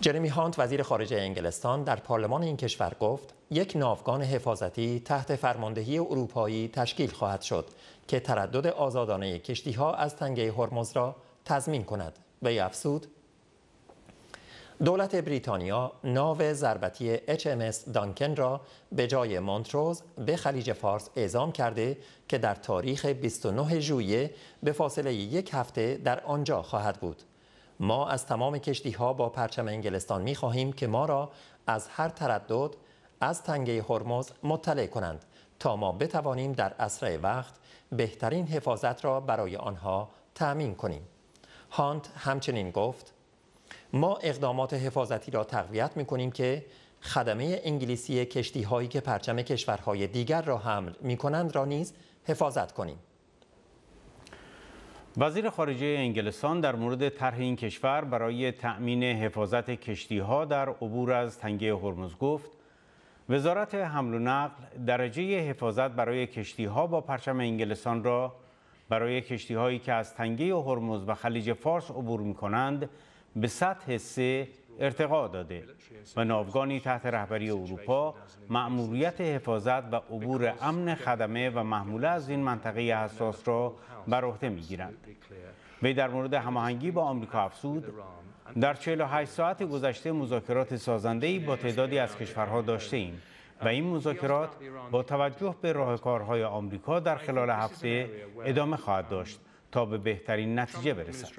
جرمی هانت وزیر خارجه انگلستان در پارلمان این کشور گفت یک ناوگان حفاظتی تحت فرماندهی اروپایی تشکیل خواهد شد که تردد آزادانه کشتی ها از تنگه هرمز را تضمین کند به افزود دولت بریتانیا ناو ضربتی HMS دانکن را به جای مونتروز به خلیج فارس اعزام کرده که در تاریخ 29 ژوئیه به فاصله یک هفته در آنجا خواهد بود ما از تمام کشتی ها با پرچم انگلستان می خواهیم که ما را از هر تردد از تنگه هرمز مطلع کنند تا ما بتوانیم در اسرع وقت بهترین حفاظت را برای آنها تأمین کنیم. هانت همچنین گفت ما اقدامات حفاظتی را تقویت می کنیم که خدمه انگلیسی کشتی هایی که پرچم کشورهای دیگر را حمل می کنند را نیز حفاظت کنیم. وزیر خارجه انگلستان در مورد طرح این کشور برای تأمین حفاظت کشتی ها در عبور از تنگه هرمز گفت وزارت حمل و نقل درجه حفاظت برای کشتی ها با پرچم انگلستان را برای کشتی هایی که از تنگه هرمز و خلیج فارس عبور می کنند به سطح سه ارتقا داده و ناوگانی تحت رهبری اروپا مأموریت حفاظت و عبور امن خدمه و محموله از این منطقه حساس را بر عهده میگیرند وی در مورد هماهنگی با آمریکا افزود در 48 ساعت گذشته مذاکرات سازنده‌ای با تعدادی از کشورها داشته ایم و این مذاکرات با توجه به راهکارهای آمریکا در خلال هفته ادامه خواهد داشت تا به بهترین نتیجه برسد